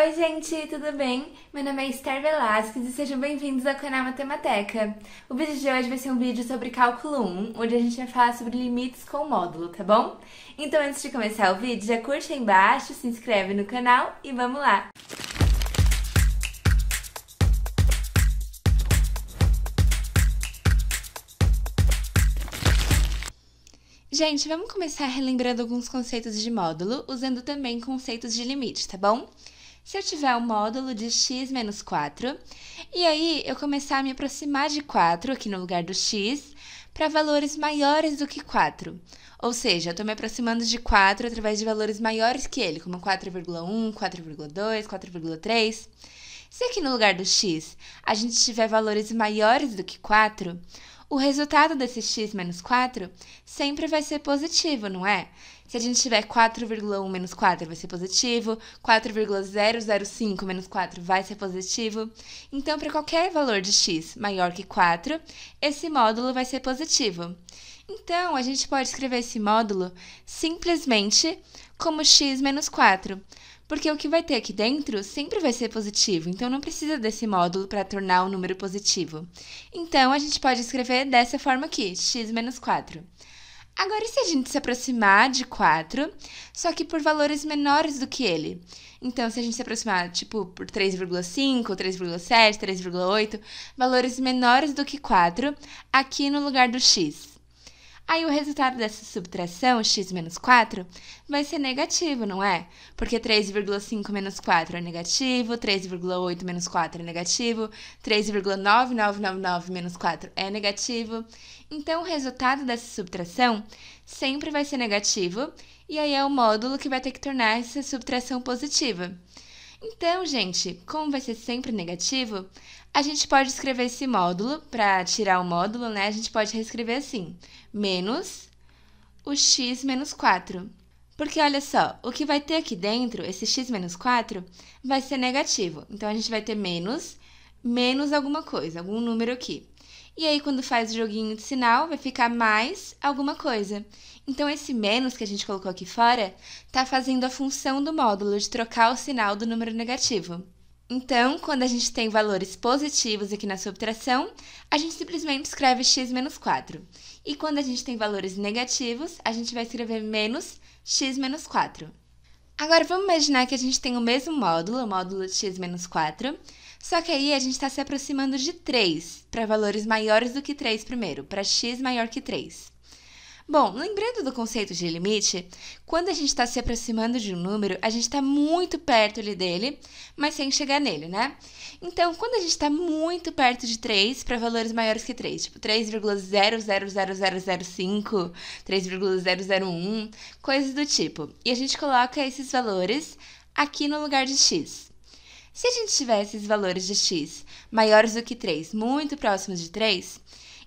Oi, gente, tudo bem? Meu nome é Esther Velasquez e sejam bem-vindos ao canal Matemateca. O vídeo de hoje vai ser um vídeo sobre cálculo 1, onde a gente vai falar sobre limites com módulo, tá bom? Então, antes de começar o vídeo, já curte aí embaixo, se inscreve no canal e vamos lá! Gente, vamos começar relembrando alguns conceitos de módulo, usando também conceitos de limite, tá bom? se eu tiver um módulo de x menos 4, e aí eu começar a me aproximar de 4 aqui no lugar do x, para valores maiores do que 4. Ou seja, eu estou me aproximando de 4 através de valores maiores que ele, como 4,1, 4,2, 4,3. Se aqui no lugar do x a gente tiver valores maiores do que 4, o resultado desse x menos 4 sempre vai ser positivo, não é? Se a gente tiver 4,1 menos 4 vai ser positivo, 4,005 menos 4 vai ser positivo. Então, para qualquer valor de x maior que 4, esse módulo vai ser positivo. Então, a gente pode escrever esse módulo simplesmente como x menos 4, porque o que vai ter aqui dentro sempre vai ser positivo, então não precisa desse módulo para tornar o número positivo. Então, a gente pode escrever dessa forma aqui, x menos 4. Agora, e se a gente se aproximar de 4, só que por valores menores do que ele? Então, se a gente se aproximar, tipo, por 3,5, 3,7, 3,8, valores menores do que 4, aqui no lugar do x. Aí o resultado dessa subtração, x menos 4, vai ser negativo, não é? Porque 3,5 menos 4 é negativo, 3,8 menos 4 é negativo, 3,9999 menos 4 é negativo. Então o resultado dessa subtração sempre vai ser negativo, e aí é o módulo que vai ter que tornar essa subtração positiva. Então, gente, como vai ser sempre negativo, a gente pode escrever esse módulo, para tirar o módulo, né? A gente pode reescrever assim, menos o x menos 4. Porque olha só, o que vai ter aqui dentro, esse x menos 4, vai ser negativo. Então, a gente vai ter menos, menos alguma coisa, algum número aqui. E aí, quando faz o joguinho de sinal, vai ficar mais alguma coisa. Então, esse menos que a gente colocou aqui fora está fazendo a função do módulo de trocar o sinal do número negativo. Então, quando a gente tem valores positivos aqui na subtração, a gente simplesmente escreve x menos 4. E quando a gente tem valores negativos, a gente vai escrever menos x menos 4. Agora, vamos imaginar que a gente tem o mesmo módulo, o módulo de x menos 4, só que aí a gente está se aproximando de 3, para valores maiores do que 3 primeiro, para x maior que 3. Bom, lembrando do conceito de limite, quando a gente está se aproximando de um número, a gente está muito perto dele, mas sem chegar nele, né? Então, quando a gente está muito perto de 3 para valores maiores que 3, tipo 3,000005, 3,001, coisas do tipo, e a gente coloca esses valores aqui no lugar de x. Se a gente tivesse esses valores de x maiores do que 3, muito próximos de 3,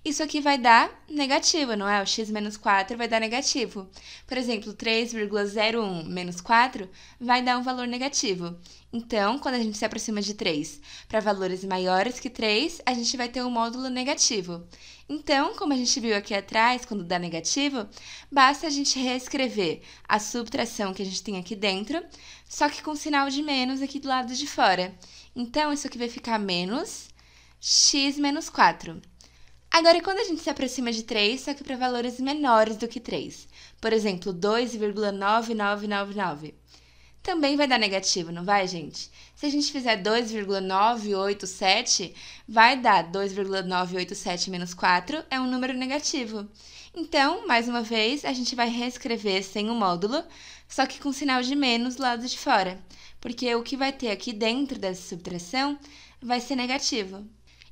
isso aqui vai dar negativo, não é? O x menos 4 vai dar negativo. Por exemplo, 3,01 menos 4 vai dar um valor negativo. Então, quando a gente se aproxima de 3 para valores maiores que 3, a gente vai ter um módulo negativo. Então, como a gente viu aqui atrás, quando dá negativo, basta a gente reescrever a subtração que a gente tem aqui dentro, só que com sinal de menos aqui do lado de fora. Então, isso aqui vai ficar menos x menos 4. Agora, quando a gente se aproxima de 3, só que para valores menores do que 3, por exemplo, 2,9999, também vai dar negativo, não vai, gente? Se a gente fizer 2,987, vai dar 2,987 menos 4 é um número negativo. Então, mais uma vez, a gente vai reescrever sem o módulo, só que com sinal de menos do lado de fora, porque o que vai ter aqui dentro dessa subtração vai ser negativo.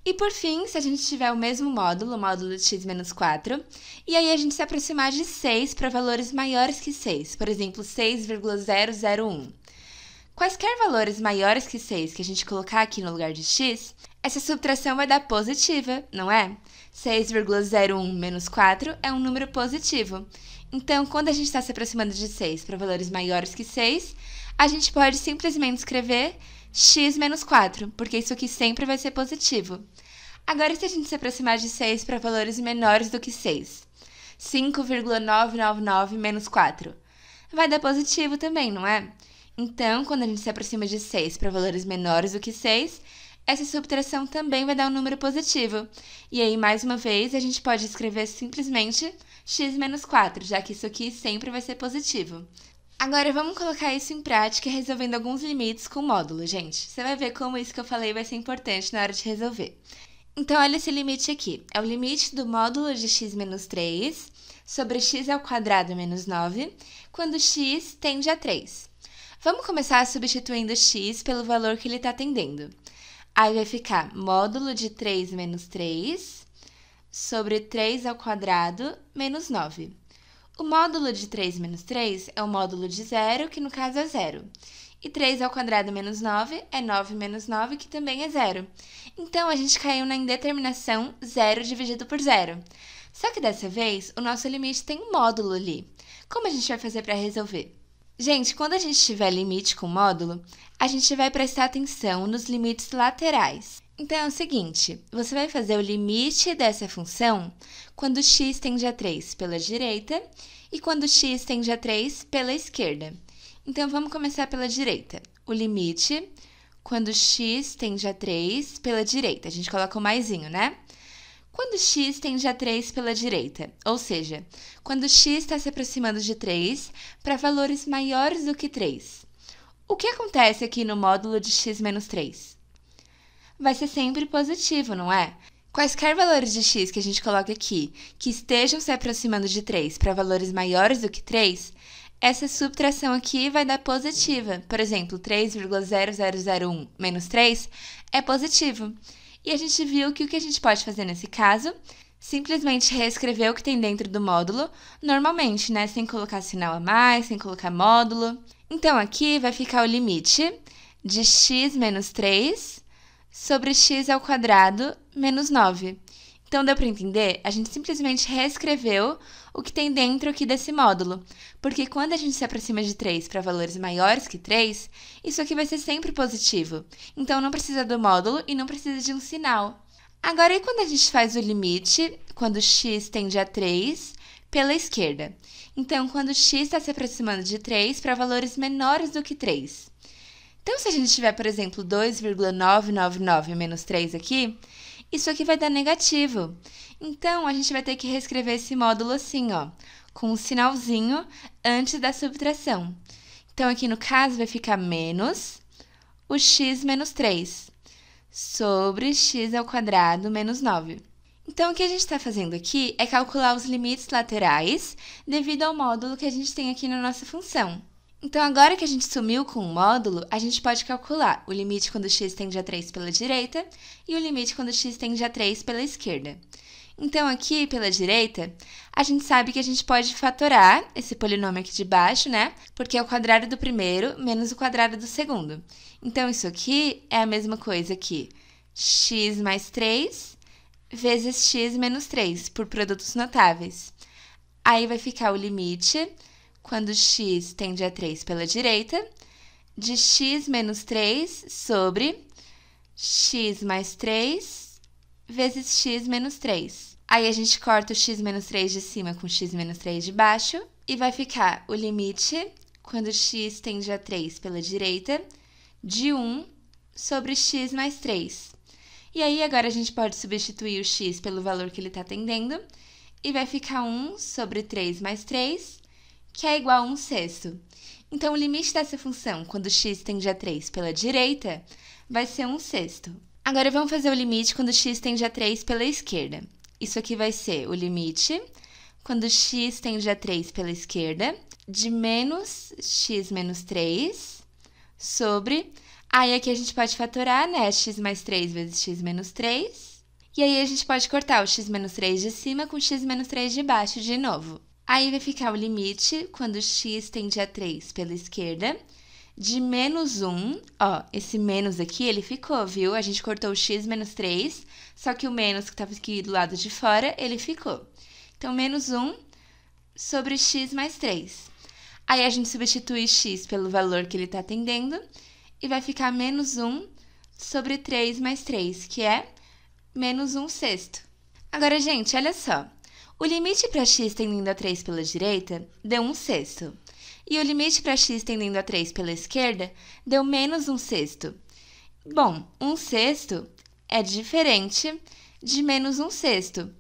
E por fim, se a gente tiver o mesmo módulo, o módulo de x menos 4, e aí a gente se aproximar de 6 para valores maiores que 6, por exemplo, 6,001. Quaisquer valores maiores que 6 que a gente colocar aqui no lugar de x, essa subtração vai dar positiva, não é? 6,01 menos 4 é um número positivo. Então, quando a gente está se aproximando de 6 para valores maiores que 6, a gente pode simplesmente escrever x menos 4, porque isso aqui sempre vai ser positivo. Agora, se a gente se aproximar de 6 para valores menores do que 6, 5,999 menos 4, vai dar positivo também, não é? Então, quando a gente se aproxima de 6 para valores menores do que 6, essa subtração também vai dar um número positivo. E aí, mais uma vez, a gente pode escrever simplesmente x menos 4, já que isso aqui sempre vai ser positivo. Agora vamos colocar isso em prática resolvendo alguns limites com o módulo, gente. Você vai ver como isso que eu falei vai ser importante na hora de resolver. Então, olha esse limite aqui. É o limite do módulo de x menos 3 sobre x ao quadrado menos 9, quando x tende a 3. Vamos começar substituindo x pelo valor que ele está tendendo. Aí vai ficar módulo de 3 menos 3 sobre 3 ao quadrado menos 9. O módulo de 3 menos 3 é o módulo de zero, que no caso é zero. E 3 ao quadrado menos 9 é 9 menos 9, que também é zero. Então, a gente caiu na indeterminação zero dividido por zero. Só que dessa vez, o nosso limite tem um módulo ali. Como a gente vai fazer para resolver? Gente, quando a gente tiver limite com módulo, a gente vai prestar atenção nos limites laterais. Então é o seguinte, você vai fazer o limite dessa função quando x tende a 3 pela direita e quando x tende a 3 pela esquerda. Então vamos começar pela direita. O limite quando x tende a 3 pela direita, a gente coloca o maisinho, né? Quando x tende a 3 pela direita, ou seja, quando x está se aproximando de 3 para valores maiores do que 3. O que acontece aqui no módulo de x menos 3? vai ser sempre positivo, não é? Quaisquer valores de x que a gente coloque aqui que estejam se aproximando de 3 para valores maiores do que 3, essa subtração aqui vai dar positiva. Por exemplo, 3,0001 menos 3 é positivo. E a gente viu que o que a gente pode fazer nesse caso simplesmente reescrever o que tem dentro do módulo, normalmente, né? Sem colocar sinal a mais, sem colocar módulo. Então, aqui vai ficar o limite de x menos 3 sobre x ao quadrado menos 9. Então deu para entender? A gente simplesmente reescreveu o que tem dentro aqui desse módulo, porque quando a gente se aproxima de 3 para valores maiores que 3, isso aqui vai ser sempre positivo. Então não precisa do módulo e não precisa de um sinal. Agora, e quando a gente faz o limite, quando x tende a 3, pela esquerda? Então, quando x está se aproximando de 3 para valores menores do que 3. Então, se a gente tiver, por exemplo, 2,999 menos 3 aqui, isso aqui vai dar negativo. Então, a gente vai ter que reescrever esse módulo assim, ó, com um sinalzinho antes da subtração. Então, aqui no caso, vai ficar menos o x menos 3 sobre x ao quadrado menos 9. Então, o que a gente está fazendo aqui é calcular os limites laterais devido ao módulo que a gente tem aqui na nossa função. Então, agora que a gente sumiu com o módulo, a gente pode calcular o limite quando x tende a 3 pela direita e o limite quando x tende a 3 pela esquerda. Então, aqui pela direita, a gente sabe que a gente pode fatorar esse polinômio aqui de baixo, né? Porque é o quadrado do primeiro menos o quadrado do segundo. Então, isso aqui é a mesma coisa que x mais 3 vezes x menos 3, por produtos notáveis. Aí vai ficar o limite quando x tende a 3 pela direita, de x menos 3 sobre x mais 3 vezes x menos 3. Aí a gente corta o x menos 3 de cima com x menos 3 de baixo e vai ficar o limite, quando x tende a 3 pela direita, de 1 sobre x mais 3. E aí agora a gente pode substituir o x pelo valor que ele está tendendo e vai ficar 1 sobre 3 mais 3 que é igual a 1 sexto. Então, o limite dessa função, quando x tende a 3 pela direita, vai ser 1 sexto. Agora, vamos fazer o limite quando x tende a 3 pela esquerda. Isso aqui vai ser o limite quando x tende a 3 pela esquerda de menos x menos 3 sobre... Aí, aqui a gente pode fatorar, né? x mais 3 vezes x menos 3. E aí, a gente pode cortar o x menos 3 de cima com x menos 3 de baixo de novo. Aí vai ficar o limite, quando x tende a 3 pela esquerda, de menos 1, ó, esse menos aqui, ele ficou, viu? A gente cortou o x menos 3, só que o menos que estava aqui do lado de fora, ele ficou. Então, menos 1 sobre x mais 3. Aí, a gente substitui x pelo valor que ele está atendendo e vai ficar menos 1 sobre 3 mais 3, que é menos 1 sexto. Agora, gente, olha só. O limite para x tendendo a 3 pela direita deu 1 sexto. E o limite para x tendendo a 3 pela esquerda deu menos 1 sexto. Bom, 1 sexto é diferente de menos 1 sexto.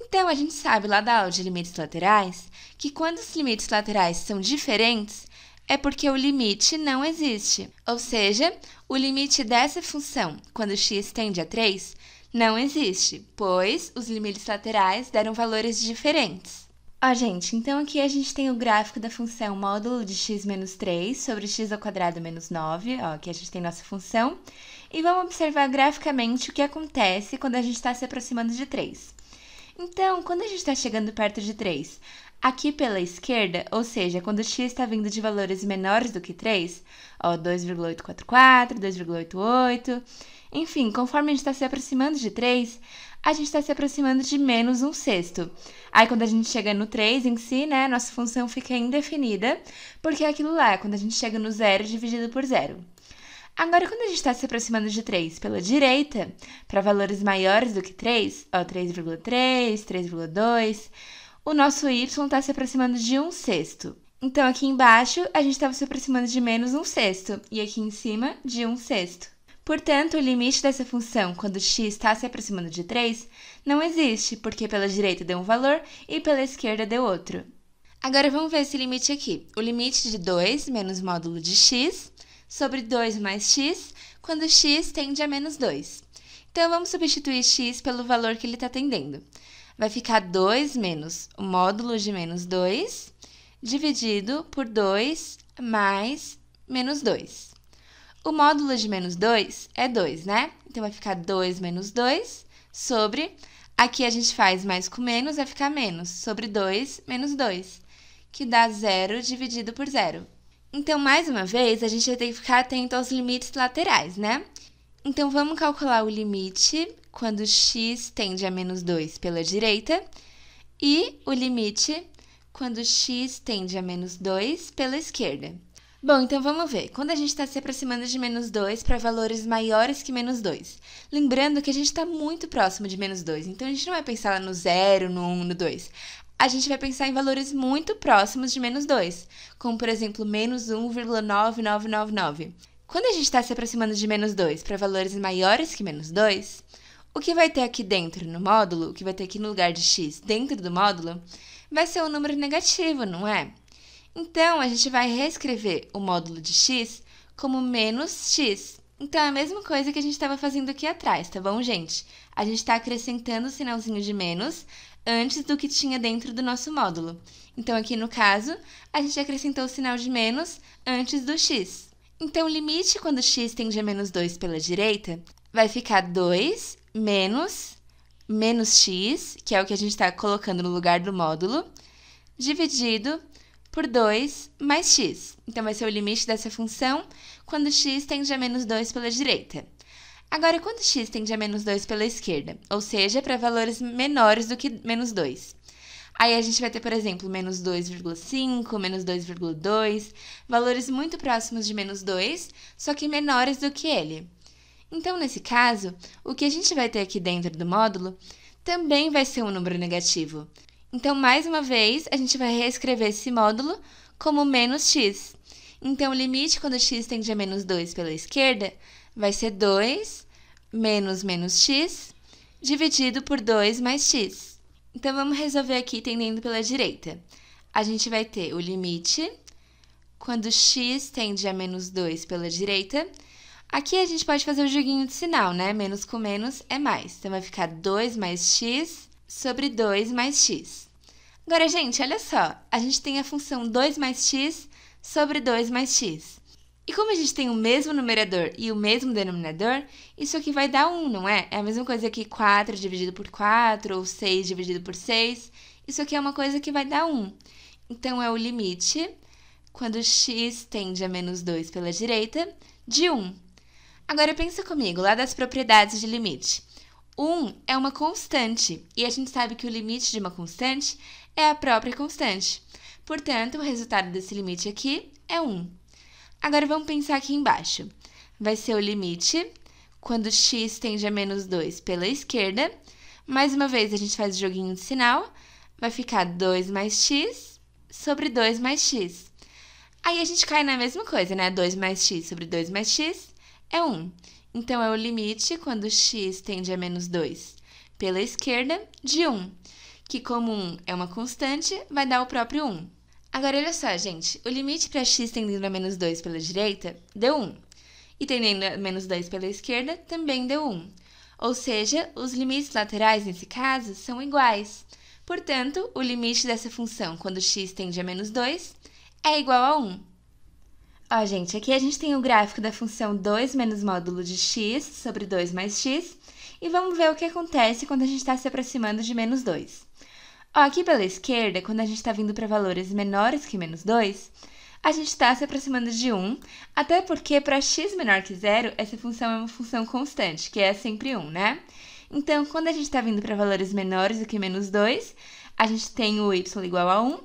Então, a gente sabe lá da aula de limites laterais que quando os limites laterais são diferentes, é porque o limite não existe. Ou seja, o limite dessa função, quando x tende a 3, não existe, pois os limites laterais deram valores diferentes. Ó, oh, gente, então aqui a gente tem o gráfico da função módulo de x menos 3 sobre x ao quadrado menos 9, ó, aqui a gente tem nossa função, e vamos observar graficamente o que acontece quando a gente está se aproximando de 3. Então, quando a gente está chegando perto de 3, Aqui pela esquerda, ou seja, quando x está vindo de valores menores do que 3, ó, 2,844, 2,88, enfim, conforme a gente está se aproximando de 3, a gente está se aproximando de menos um sexto. Aí quando a gente chega no 3 em si, né, nossa função fica indefinida, porque é aquilo lá, é quando a gente chega no zero dividido por zero. Agora, quando a gente está se aproximando de 3 pela direita, para valores maiores do que 3, ó, 3,3, 3,2 o nosso y está se aproximando de 1 sexto. Então, aqui embaixo, a gente estava se aproximando de menos 1 sexto, e aqui em cima, de 1 sexto. Portanto, o limite dessa função, quando x está se aproximando de 3, não existe, porque pela direita deu um valor e pela esquerda deu outro. Agora, vamos ver esse limite aqui. O limite de 2 menos módulo de x sobre 2 mais x, quando x tende a menos 2. Então, vamos substituir x pelo valor que ele está tendendo vai ficar 2 menos o módulo de menos 2, dividido por 2 mais menos 2. O módulo de menos 2 é 2, né? Então, vai ficar 2 menos 2 sobre... Aqui a gente faz mais com menos, vai ficar menos, sobre 2 menos 2, que dá 0 dividido por 0. Então, mais uma vez, a gente vai ter que ficar atento aos limites laterais, né? Então, vamos calcular o limite quando x tende a menos 2 pela direita, e o limite quando x tende a menos 2 pela esquerda. Bom, então vamos ver. Quando a gente está se aproximando de menos 2 para valores maiores que menos 2. Lembrando que a gente está muito próximo de menos 2, então a gente não vai pensar no 0, no 1, um, no 2. A gente vai pensar em valores muito próximos de menos 2, como por exemplo, menos 1,9999. Quando a gente está se aproximando de menos 2 para valores maiores que menos 2, o que vai ter aqui dentro no módulo, o que vai ter aqui no lugar de x dentro do módulo, vai ser um número negativo, não é? Então, a gente vai reescrever o módulo de x como menos x. Então, é a mesma coisa que a gente estava fazendo aqui atrás, tá bom, gente? A gente está acrescentando o sinalzinho de menos antes do que tinha dentro do nosso módulo. Então, aqui no caso, a gente acrescentou o sinal de menos antes do x. Então, o limite quando x tende a menos 2 pela direita vai ficar 2 menos menos x, que é o que a gente está colocando no lugar do módulo, dividido por 2 mais x. Então, vai ser o limite dessa função quando x tende a menos 2 pela direita. Agora, quando x tende a menos 2 pela esquerda, ou seja, para valores menores do que menos 2. Aí a gente vai ter, por exemplo, menos 2,5, menos 2,2, valores muito próximos de menos 2, só que menores do que ele. Então, nesse caso, o que a gente vai ter aqui dentro do módulo também vai ser um número negativo. Então, mais uma vez, a gente vai reescrever esse módulo como menos x. Então, o limite quando x tende a menos 2 pela esquerda vai ser 2 menos menos x dividido por 2 mais x. Então, vamos resolver aqui tendendo pela direita. A gente vai ter o limite quando x tende a menos 2 pela direita Aqui a gente pode fazer o joguinho de sinal, né? Menos com menos é mais. Então, vai ficar 2 mais x sobre 2 mais x. Agora, gente, olha só. A gente tem a função 2 mais x sobre 2 mais x. E como a gente tem o mesmo numerador e o mesmo denominador, isso aqui vai dar 1, não é? É a mesma coisa que 4 dividido por 4 ou 6 dividido por 6. Isso aqui é uma coisa que vai dar 1. Então, é o limite quando x tende a menos 2 pela direita, de 1. Agora pensa comigo, lá das propriedades de limite. 1 um é uma constante, e a gente sabe que o limite de uma constante é a própria constante. Portanto, o resultado desse limite aqui é 1. Um. Agora vamos pensar aqui embaixo. Vai ser o limite quando x tende a menos 2 pela esquerda. Mais uma vez, a gente faz o joguinho de sinal. Vai ficar 2 mais x sobre 2 mais x. Aí a gente cai na mesma coisa, né? 2 mais x sobre 2 mais x é 1. Então, é o limite quando x tende a menos 2 pela esquerda de 1, que como 1 é uma constante, vai dar o próprio 1. Agora, olha só, gente. O limite para x tendendo a menos 2 pela direita deu 1. E tendendo a menos 2 pela esquerda também deu 1. Ou seja, os limites laterais, nesse caso, são iguais. Portanto, o limite dessa função quando x tende a menos 2 é igual a 1. Ó, gente, aqui a gente tem o gráfico da função 2 menos módulo de x sobre 2 mais x. E vamos ver o que acontece quando a gente está se aproximando de menos 2. Ó, aqui pela esquerda, quando a gente está vindo para valores menores que menos 2, a gente está se aproximando de 1, até porque para x menor que zero, essa função é uma função constante, que é sempre 1, né? Então, quando a gente está vindo para valores menores do que menos 2, a gente tem o y igual a 1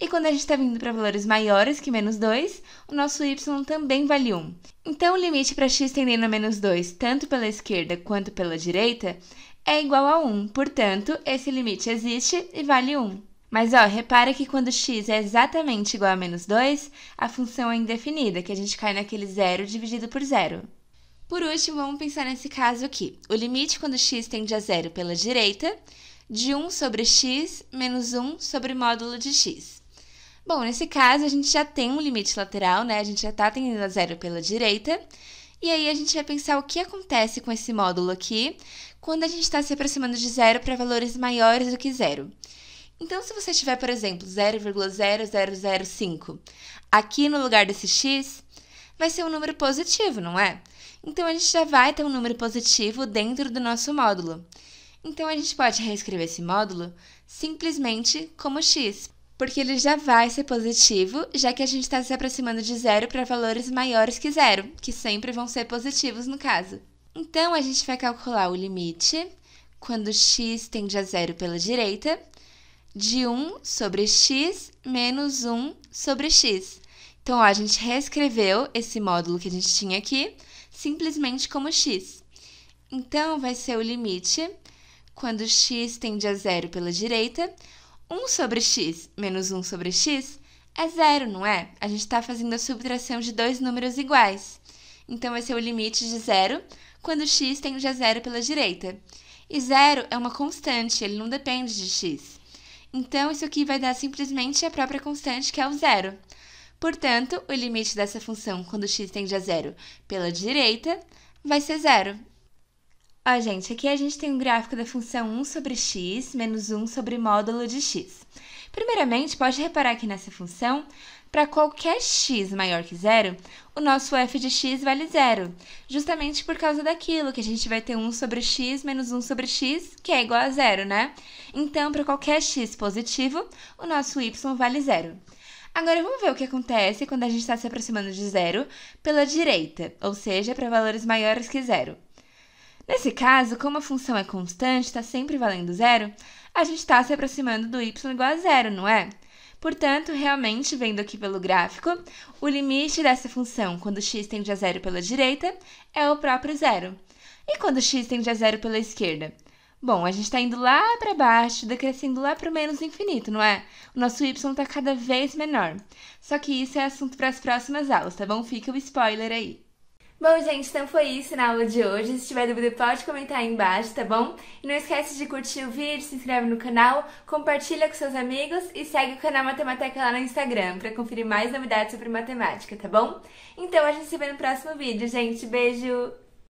e quando a gente está vindo para valores maiores que menos 2, o nosso y também vale 1. Então, o limite para x tendendo a menos 2, tanto pela esquerda quanto pela direita, é igual a 1. Portanto, esse limite existe e vale 1. Mas, ó, repara que quando x é exatamente igual a menos 2, a função é indefinida, que a gente cai naquele zero dividido por zero. Por último, vamos pensar nesse caso aqui. O limite quando x tende a zero pela direita, de 1 sobre x menos 1 sobre módulo de x. Bom, nesse caso a gente já tem um limite lateral, né? A gente já está tendendo a zero pela direita. E aí a gente vai pensar o que acontece com esse módulo aqui quando a gente está se aproximando de zero para valores maiores do que zero. Então, se você tiver, por exemplo, 0,0005 aqui no lugar desse x, vai ser um número positivo, não é? Então, a gente já vai ter um número positivo dentro do nosso módulo. Então, a gente pode reescrever esse módulo simplesmente como x porque ele já vai ser positivo, já que a gente está se aproximando de zero para valores maiores que zero, que sempre vão ser positivos no caso. Então, a gente vai calcular o limite quando x tende a zero pela direita, de 1 sobre x menos 1 sobre x. Então, ó, a gente reescreveu esse módulo que a gente tinha aqui simplesmente como x. Então, vai ser o limite quando x tende a zero pela direita, 1 sobre x menos 1 sobre x é zero, não é? A gente está fazendo a subtração de dois números iguais. Então, vai ser é o limite de zero quando x tende a zero pela direita. E zero é uma constante, ele não depende de x. Então, isso aqui vai dar simplesmente a própria constante, que é o zero. Portanto, o limite dessa função quando x tende a zero pela direita vai ser zero. Ó, gente, aqui a gente tem um gráfico da função 1 sobre x menos 1 sobre módulo de x. Primeiramente, pode reparar que nessa função, para qualquer x maior que zero, o nosso f de x vale zero, justamente por causa daquilo, que a gente vai ter 1 sobre x menos 1 sobre x, que é igual a zero, né? Então, para qualquer x positivo, o nosso y vale zero. Agora vamos ver o que acontece quando a gente está se aproximando de zero pela direita, ou seja, para valores maiores que zero. Nesse caso, como a função é constante, está sempre valendo zero, a gente está se aproximando do y igual a zero, não é? Portanto, realmente, vendo aqui pelo gráfico, o limite dessa função quando x tende a zero pela direita é o próprio zero. E quando x tende a zero pela esquerda? Bom, a gente está indo lá para baixo, decrescendo lá para o menos infinito, não é? O nosso y está cada vez menor. Só que isso é assunto para as próximas aulas, tá bom? Fica o spoiler aí. Bom, gente, então foi isso na aula de hoje. Se tiver dúvida, pode comentar aí embaixo, tá bom? E não esquece de curtir o vídeo, se inscreve no canal, compartilha com seus amigos e segue o canal Matemática lá no Instagram para conferir mais novidades sobre matemática, tá bom? Então a gente se vê no próximo vídeo, gente. Beijo!